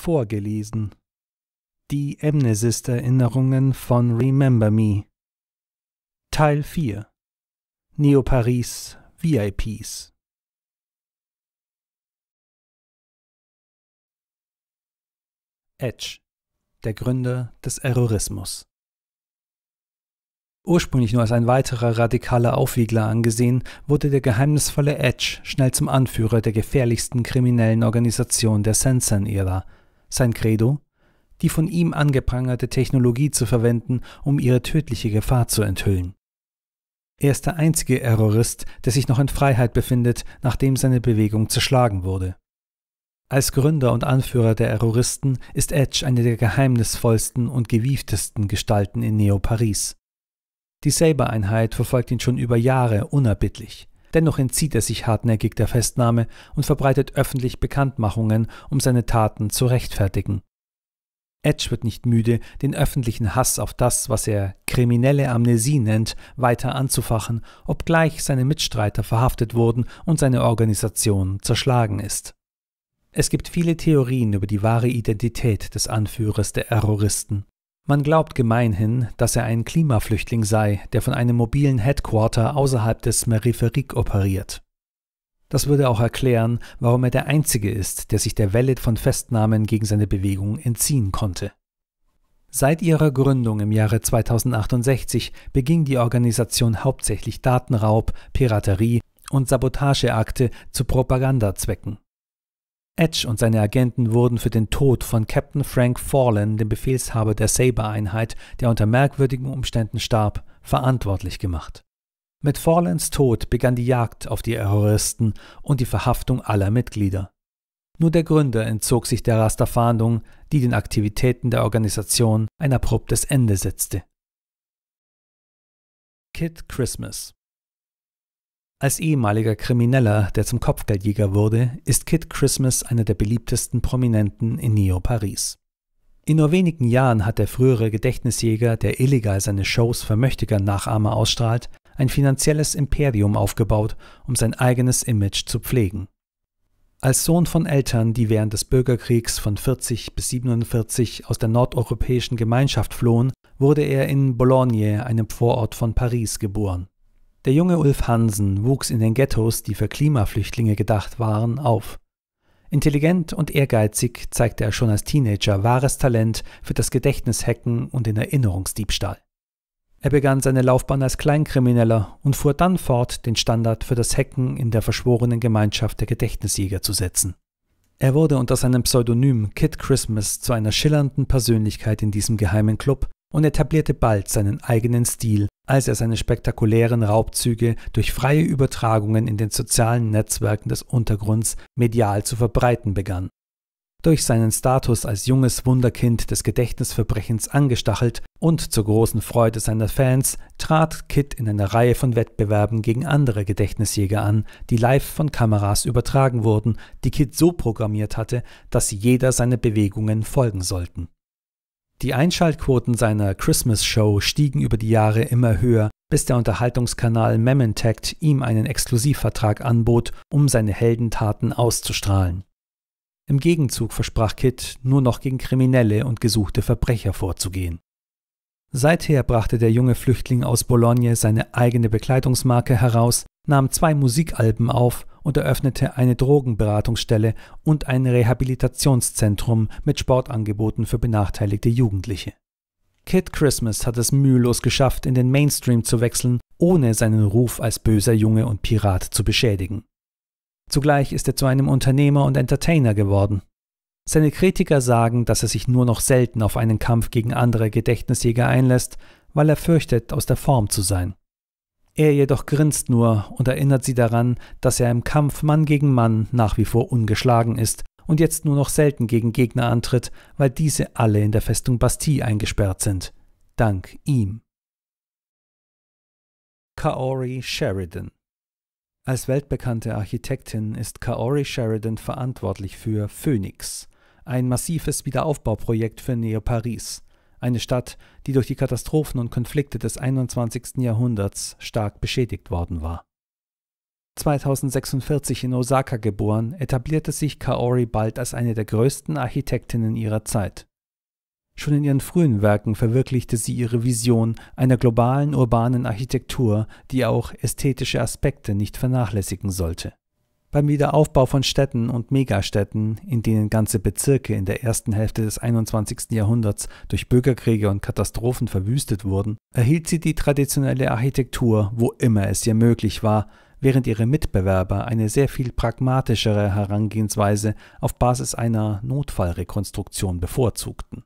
vorgelesen. Die Emnesist-Erinnerungen von Remember Me. Teil 4 Neoparis VIPs Edge, der Gründer des Errorismus. Ursprünglich nur als ein weiterer radikaler Aufwiegler angesehen, wurde der geheimnisvolle Edge schnell zum Anführer der gefährlichsten kriminellen Organisation der Sensen-Ära – sein Credo, die von ihm angeprangerte Technologie zu verwenden, um ihre tödliche Gefahr zu enthüllen. Er ist der einzige Errorist, der sich noch in Freiheit befindet, nachdem seine Bewegung zerschlagen wurde. Als Gründer und Anführer der Erroristen ist Edge eine der geheimnisvollsten und gewieftesten Gestalten in Neo-Paris. Die Saber-Einheit verfolgt ihn schon über Jahre unerbittlich. Dennoch entzieht er sich hartnäckig der Festnahme und verbreitet öffentlich Bekanntmachungen, um seine Taten zu rechtfertigen. Edge wird nicht müde, den öffentlichen Hass auf das, was er kriminelle Amnesie nennt, weiter anzufachen, obgleich seine Mitstreiter verhaftet wurden und seine Organisation zerschlagen ist. Es gibt viele Theorien über die wahre Identität des Anführers der Terroristen. Man glaubt gemeinhin, dass er ein Klimaflüchtling sei, der von einem mobilen Headquarter außerhalb des Meriferik operiert. Das würde auch erklären, warum er der Einzige ist, der sich der Welle von Festnahmen gegen seine Bewegung entziehen konnte. Seit ihrer Gründung im Jahre 2068 beging die Organisation hauptsächlich Datenraub, Piraterie und Sabotageakte zu Propagandazwecken. Edge und seine Agenten wurden für den Tod von Captain Frank Fallen, dem Befehlshaber der sabre einheit der unter merkwürdigen Umständen starb, verantwortlich gemacht. Mit Fallens Tod begann die Jagd auf die Terroristen und die Verhaftung aller Mitglieder. Nur der Gründer entzog sich der Rasterfahndung, die den Aktivitäten der Organisation ein abruptes Ende setzte. Kid Christmas als ehemaliger Krimineller, der zum Kopfgeldjäger wurde, ist Kid Christmas einer der beliebtesten Prominenten in Neo Paris. In nur wenigen Jahren hat der frühere Gedächtnisjäger, der illegal seine Shows für Möchtegern-Nachahmer ausstrahlt, ein finanzielles Imperium aufgebaut, um sein eigenes Image zu pflegen. Als Sohn von Eltern, die während des Bürgerkriegs von 40 bis 47 aus der nordeuropäischen Gemeinschaft flohen, wurde er in Boulogne, einem Vorort von Paris, geboren. Der junge Ulf Hansen wuchs in den Ghettos, die für Klimaflüchtlinge gedacht waren, auf. Intelligent und ehrgeizig zeigte er schon als Teenager wahres Talent für das Gedächtnishacken und den Erinnerungsdiebstahl. Er begann seine Laufbahn als Kleinkrimineller und fuhr dann fort, den Standard für das Hacken in der verschworenen Gemeinschaft der Gedächtnisjäger zu setzen. Er wurde unter seinem Pseudonym Kid Christmas zu einer schillernden Persönlichkeit in diesem geheimen Club und etablierte bald seinen eigenen Stil als er seine spektakulären Raubzüge durch freie Übertragungen in den sozialen Netzwerken des Untergrunds medial zu verbreiten begann. Durch seinen Status als junges Wunderkind des Gedächtnisverbrechens angestachelt und zur großen Freude seiner Fans trat Kit in einer Reihe von Wettbewerben gegen andere Gedächtnisjäger an, die live von Kameras übertragen wurden, die Kit so programmiert hatte, dass jeder seine Bewegungen folgen sollten. Die Einschaltquoten seiner Christmas Show stiegen über die Jahre immer höher, bis der Unterhaltungskanal Mementact ihm einen Exklusivvertrag anbot, um seine Heldentaten auszustrahlen. Im Gegenzug versprach Kit, nur noch gegen Kriminelle und gesuchte Verbrecher vorzugehen. Seither brachte der junge Flüchtling aus Bologna seine eigene Bekleidungsmarke heraus, nahm zwei Musikalben auf und eröffnete eine Drogenberatungsstelle und ein Rehabilitationszentrum mit Sportangeboten für benachteiligte Jugendliche. Kid Christmas hat es mühelos geschafft, in den Mainstream zu wechseln, ohne seinen Ruf als böser Junge und Pirat zu beschädigen. Zugleich ist er zu einem Unternehmer und Entertainer geworden. Seine Kritiker sagen, dass er sich nur noch selten auf einen Kampf gegen andere Gedächtnisjäger einlässt, weil er fürchtet, aus der Form zu sein. Er jedoch grinst nur und erinnert sie daran, dass er im Kampf Mann gegen Mann nach wie vor ungeschlagen ist und jetzt nur noch selten gegen Gegner antritt, weil diese alle in der Festung Bastille eingesperrt sind. Dank ihm. Kaori Sheridan Als weltbekannte Architektin ist Kaori Sheridan verantwortlich für Phoenix, ein massives Wiederaufbauprojekt für Neo Paris eine Stadt, die durch die Katastrophen und Konflikte des 21. Jahrhunderts stark beschädigt worden war. 2046 in Osaka geboren, etablierte sich Kaori bald als eine der größten Architektinnen ihrer Zeit. Schon in ihren frühen Werken verwirklichte sie ihre Vision einer globalen urbanen Architektur, die auch ästhetische Aspekte nicht vernachlässigen sollte. Beim Wiederaufbau von Städten und Megastädten, in denen ganze Bezirke in der ersten Hälfte des 21. Jahrhunderts durch Bürgerkriege und Katastrophen verwüstet wurden, erhielt sie die traditionelle Architektur, wo immer es ihr möglich war, während ihre Mitbewerber eine sehr viel pragmatischere Herangehensweise auf Basis einer Notfallrekonstruktion bevorzugten.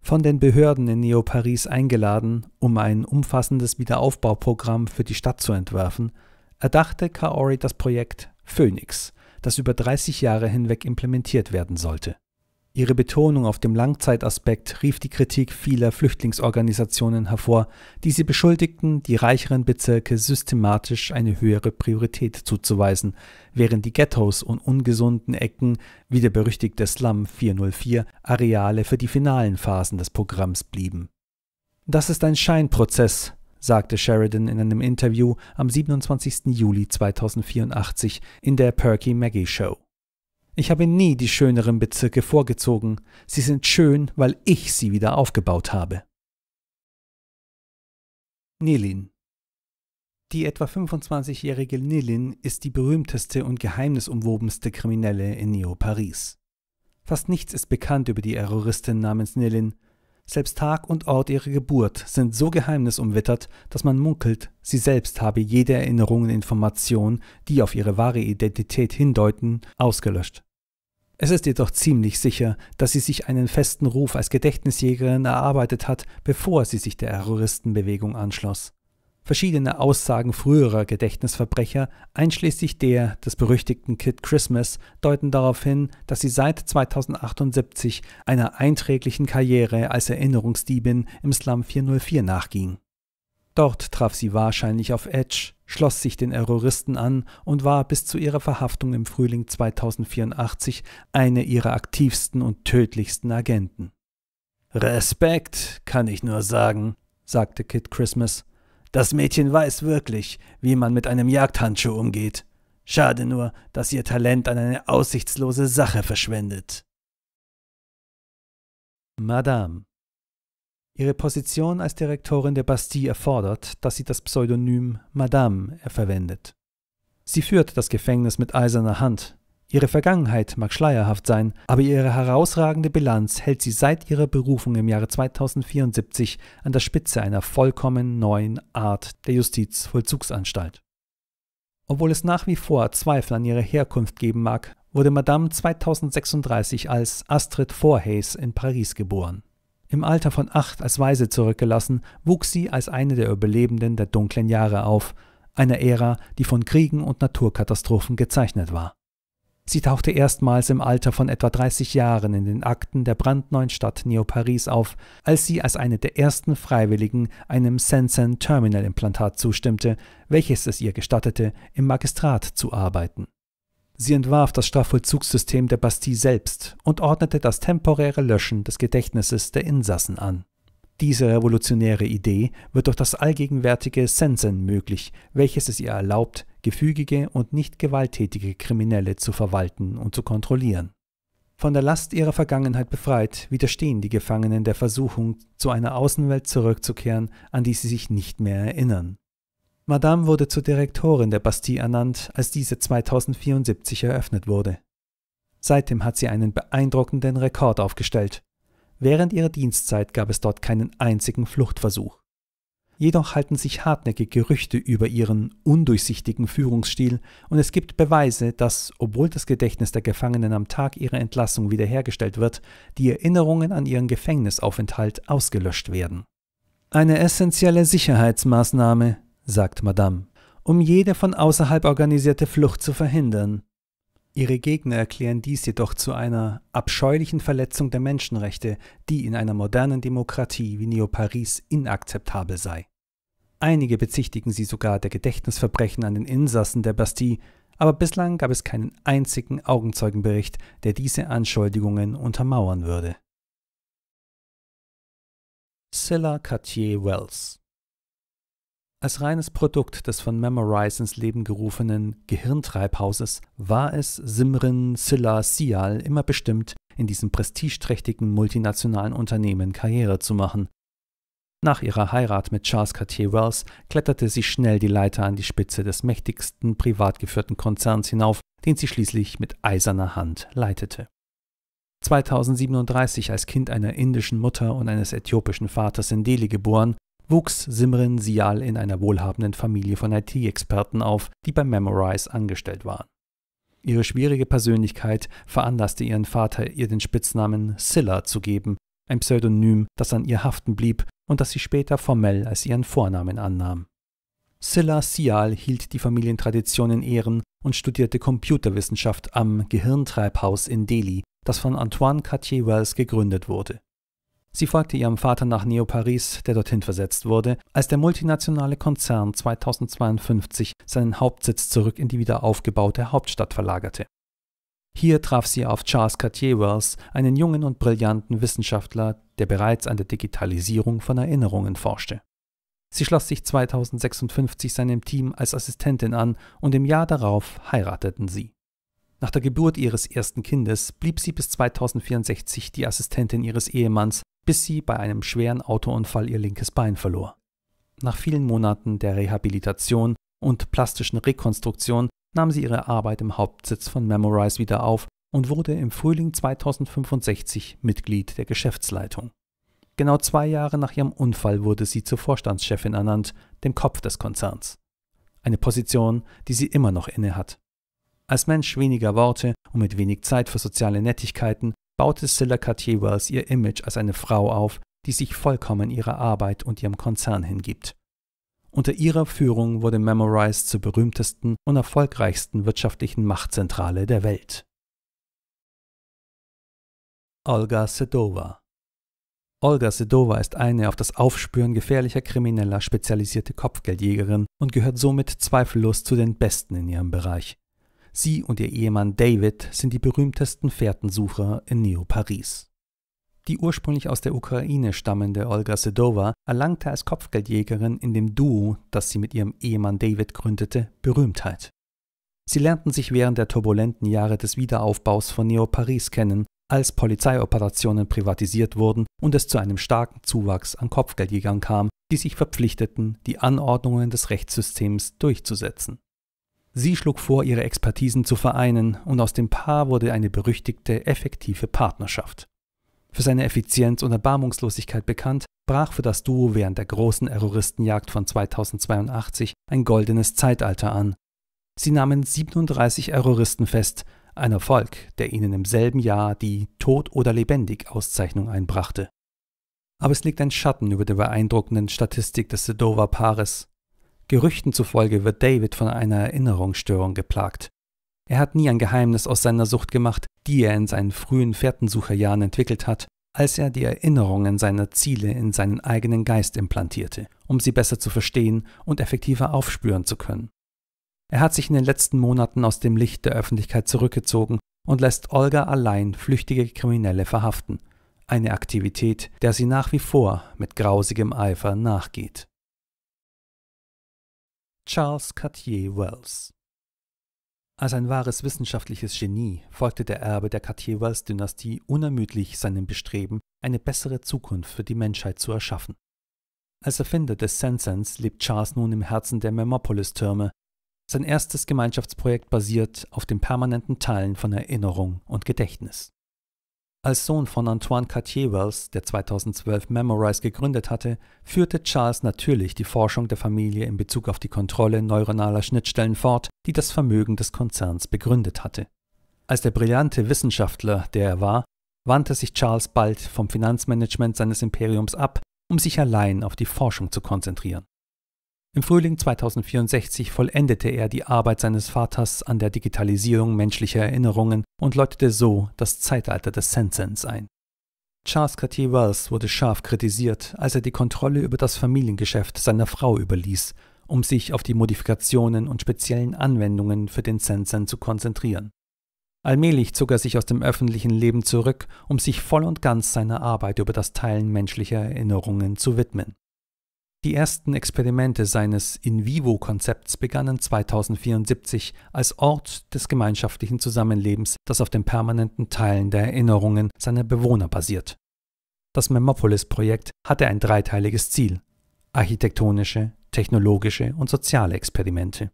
Von den Behörden in Neo-Paris eingeladen, um ein umfassendes Wiederaufbauprogramm für die Stadt zu entwerfen, erdachte Kaori das Projekt Phoenix, das über 30 Jahre hinweg implementiert werden sollte. Ihre Betonung auf dem Langzeitaspekt rief die Kritik vieler Flüchtlingsorganisationen hervor, die sie beschuldigten, die reicheren Bezirke systematisch eine höhere Priorität zuzuweisen, während die Ghettos und ungesunden Ecken wie der berüchtigte Slum 404 Areale für die finalen Phasen des Programms blieben. Das ist ein Scheinprozess, sagte Sheridan in einem Interview am 27. Juli 2084 in der Perky Maggie Show. Ich habe nie die schöneren Bezirke vorgezogen. Sie sind schön, weil ich sie wieder aufgebaut habe. Nilin Die etwa 25-jährige Nilin ist die berühmteste und geheimnisumwobenste Kriminelle in Neo-Paris. Fast nichts ist bekannt über die Terroristin namens Nilin, selbst Tag und Ort ihrer Geburt sind so geheimnisumwittert, dass man munkelt, sie selbst habe jede Erinnerung und Information, die auf ihre wahre Identität hindeuten, ausgelöscht. Es ist jedoch ziemlich sicher, dass sie sich einen festen Ruf als Gedächtnisjägerin erarbeitet hat, bevor sie sich der Terroristenbewegung anschloss verschiedene Aussagen früherer Gedächtnisverbrecher, einschließlich der des berüchtigten Kid Christmas, deuten darauf hin, dass sie seit 2078 einer einträglichen Karriere als Erinnerungsdiebin im Slum 404 nachging. Dort traf sie wahrscheinlich auf Edge, schloss sich den Terroristen an und war bis zu ihrer Verhaftung im Frühling 2084 eine ihrer aktivsten und tödlichsten Agenten. Respekt, kann ich nur sagen, sagte Kid Christmas das Mädchen weiß wirklich, wie man mit einem Jagdhandschuh umgeht. Schade nur, dass ihr Talent an eine aussichtslose Sache verschwendet. Madame. Ihre Position als Direktorin der Bastille erfordert, dass sie das Pseudonym Madame verwendet. Sie führt das Gefängnis mit eiserner Hand, Ihre Vergangenheit mag schleierhaft sein, aber ihre herausragende Bilanz hält sie seit ihrer Berufung im Jahre 2074 an der Spitze einer vollkommen neuen Art der Justizvollzugsanstalt. Obwohl es nach wie vor Zweifel an ihrer Herkunft geben mag, wurde Madame 2036 als Astrid Voorhees in Paris geboren. Im Alter von acht als Waise zurückgelassen, wuchs sie als eine der Überlebenden der dunklen Jahre auf, einer Ära, die von Kriegen und Naturkatastrophen gezeichnet war. Sie tauchte erstmals im Alter von etwa 30 Jahren in den Akten der brandneuen Stadt Neoparis auf, als sie als eine der ersten Freiwilligen einem Sensen-Terminal-Implantat zustimmte, welches es ihr gestattete, im Magistrat zu arbeiten. Sie entwarf das Strafvollzugssystem der Bastille selbst und ordnete das temporäre Löschen des Gedächtnisses der Insassen an. Diese revolutionäre Idee wird durch das allgegenwärtige Sensen möglich, welches es ihr erlaubt, gefügige und nicht gewalttätige Kriminelle zu verwalten und zu kontrollieren. Von der Last ihrer Vergangenheit befreit, widerstehen die Gefangenen der Versuchung, zu einer Außenwelt zurückzukehren, an die sie sich nicht mehr erinnern. Madame wurde zur Direktorin der Bastille ernannt, als diese 2074 eröffnet wurde. Seitdem hat sie einen beeindruckenden Rekord aufgestellt. Während ihrer Dienstzeit gab es dort keinen einzigen Fluchtversuch. Jedoch halten sich hartnäckig Gerüchte über ihren undurchsichtigen Führungsstil und es gibt Beweise, dass, obwohl das Gedächtnis der Gefangenen am Tag ihrer Entlassung wiederhergestellt wird, die Erinnerungen an ihren Gefängnisaufenthalt ausgelöscht werden. Eine essentielle Sicherheitsmaßnahme, sagt Madame, um jede von außerhalb organisierte Flucht zu verhindern. Ihre Gegner erklären dies jedoch zu einer abscheulichen Verletzung der Menschenrechte, die in einer modernen Demokratie wie Neoparis inakzeptabel sei. Einige bezichtigen sie sogar der Gedächtnisverbrechen an den Insassen der Bastille, aber bislang gab es keinen einzigen Augenzeugenbericht, der diese Anschuldigungen untermauern würde. Scylla Cartier Wells als reines Produkt des von Memorize ins Leben gerufenen Gehirntreibhauses war es Simrin Silla Sial immer bestimmt, in diesem prestigeträchtigen multinationalen Unternehmen Karriere zu machen. Nach ihrer Heirat mit Charles Cartier Wells kletterte sie schnell die Leiter an die Spitze des mächtigsten privat geführten Konzerns hinauf, den sie schließlich mit eiserner Hand leitete. 2037 als Kind einer indischen Mutter und eines äthiopischen Vaters in Delhi geboren, wuchs Simrin Sial in einer wohlhabenden Familie von IT-Experten auf, die bei Memorize angestellt waren. Ihre schwierige Persönlichkeit veranlasste ihren Vater, ihr den Spitznamen Silla zu geben, ein Pseudonym, das an ihr haften blieb und das sie später formell als ihren Vornamen annahm. Silla Sial hielt die Familientradition in Ehren und studierte Computerwissenschaft am Gehirntreibhaus in Delhi, das von Antoine Cartier-Wells gegründet wurde. Sie folgte ihrem Vater nach Neo Paris, der dorthin versetzt wurde, als der multinationale Konzern 2052 seinen Hauptsitz zurück in die wiederaufgebaute Hauptstadt verlagerte. Hier traf sie auf Charles Cartier-Wells, einen jungen und brillanten Wissenschaftler, der bereits an der Digitalisierung von Erinnerungen forschte. Sie schloss sich 2056 seinem Team als Assistentin an und im Jahr darauf heirateten sie. Nach der Geburt ihres ersten Kindes blieb sie bis 2064 die Assistentin ihres Ehemanns, bis sie bei einem schweren Autounfall ihr linkes Bein verlor. Nach vielen Monaten der Rehabilitation und plastischen Rekonstruktion nahm sie ihre Arbeit im Hauptsitz von Memorize wieder auf und wurde im Frühling 2065 Mitglied der Geschäftsleitung. Genau zwei Jahre nach ihrem Unfall wurde sie zur Vorstandschefin ernannt, dem Kopf des Konzerns. Eine Position, die sie immer noch innehat. Als Mensch weniger Worte und mit wenig Zeit für soziale Nettigkeiten baute Cilla Cartier-Wells ihr Image als eine Frau auf, die sich vollkommen ihrer Arbeit und ihrem Konzern hingibt. Unter ihrer Führung wurde Memorize zur berühmtesten und erfolgreichsten wirtschaftlichen Machtzentrale der Welt. Olga Sedova Olga Sedova ist eine auf das Aufspüren gefährlicher Krimineller spezialisierte Kopfgeldjägerin und gehört somit zweifellos zu den Besten in ihrem Bereich. Sie und ihr Ehemann David sind die berühmtesten Fährtensucher in Neo-Paris. Die ursprünglich aus der Ukraine stammende Olga Sedova erlangte als Kopfgeldjägerin in dem Duo, das sie mit ihrem Ehemann David gründete, Berühmtheit. Sie lernten sich während der turbulenten Jahre des Wiederaufbaus von Neo-Paris kennen, als Polizeioperationen privatisiert wurden und es zu einem starken Zuwachs an Kopfgeldjägern kam, die sich verpflichteten, die Anordnungen des Rechtssystems durchzusetzen. Sie schlug vor, ihre Expertisen zu vereinen und aus dem Paar wurde eine berüchtigte, effektive Partnerschaft. Für seine Effizienz und Erbarmungslosigkeit bekannt, brach für das Duo während der großen Erroristenjagd von 2082 ein goldenes Zeitalter an. Sie nahmen 37 Erroristen fest, ein Erfolg, der ihnen im selben Jahr die Tod oder Lebendig Auszeichnung einbrachte. Aber es liegt ein Schatten über der beeindruckenden Statistik des Sedova-Paares. Gerüchten zufolge wird David von einer Erinnerungsstörung geplagt. Er hat nie ein Geheimnis aus seiner Sucht gemacht, die er in seinen frühen Fährtensucherjahren entwickelt hat, als er die Erinnerungen seiner Ziele in seinen eigenen Geist implantierte, um sie besser zu verstehen und effektiver aufspüren zu können. Er hat sich in den letzten Monaten aus dem Licht der Öffentlichkeit zurückgezogen und lässt Olga allein flüchtige Kriminelle verhaften, eine Aktivität, der sie nach wie vor mit grausigem Eifer nachgeht. Charles Cartier Wells. Als ein wahres wissenschaftliches Genie folgte der Erbe der Cartier-Wells-Dynastie unermüdlich seinem Bestreben, eine bessere Zukunft für die Menschheit zu erschaffen. Als Erfinder des Sensens lebt Charles nun im Herzen der Memopolis-Türme. Sein erstes Gemeinschaftsprojekt basiert auf dem permanenten Teilen von Erinnerung und Gedächtnis. Als Sohn von Antoine Cartier-Wells, der 2012 Memorize gegründet hatte, führte Charles natürlich die Forschung der Familie in Bezug auf die Kontrolle neuronaler Schnittstellen fort, die das Vermögen des Konzerns begründet hatte. Als der brillante Wissenschaftler, der er war, wandte sich Charles bald vom Finanzmanagement seines Imperiums ab, um sich allein auf die Forschung zu konzentrieren. Im Frühling 2064 vollendete er die Arbeit seines Vaters an der Digitalisierung menschlicher Erinnerungen und läutete so das Zeitalter des Sensens ein. Charles Cartier Wells wurde scharf kritisiert, als er die Kontrolle über das Familiengeschäft seiner Frau überließ, um sich auf die Modifikationen und speziellen Anwendungen für den Sensen zu konzentrieren. Allmählich zog er sich aus dem öffentlichen Leben zurück, um sich voll und ganz seiner Arbeit über das Teilen menschlicher Erinnerungen zu widmen. Die ersten Experimente seines In-vivo-Konzepts begannen 2074 als Ort des gemeinschaftlichen Zusammenlebens, das auf dem permanenten Teilen der Erinnerungen seiner Bewohner basiert. Das Memopolis-Projekt hatte ein dreiteiliges Ziel: architektonische, technologische und soziale Experimente.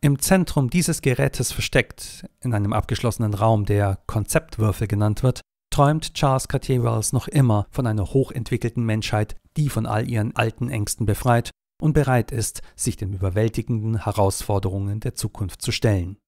Im Zentrum dieses Gerätes versteckt, in einem abgeschlossenen Raum, der Konzeptwürfel genannt wird, träumt Charles Cartier-Wells noch immer von einer hochentwickelten Menschheit, die von all ihren alten Ängsten befreit und bereit ist, sich den überwältigenden Herausforderungen der Zukunft zu stellen.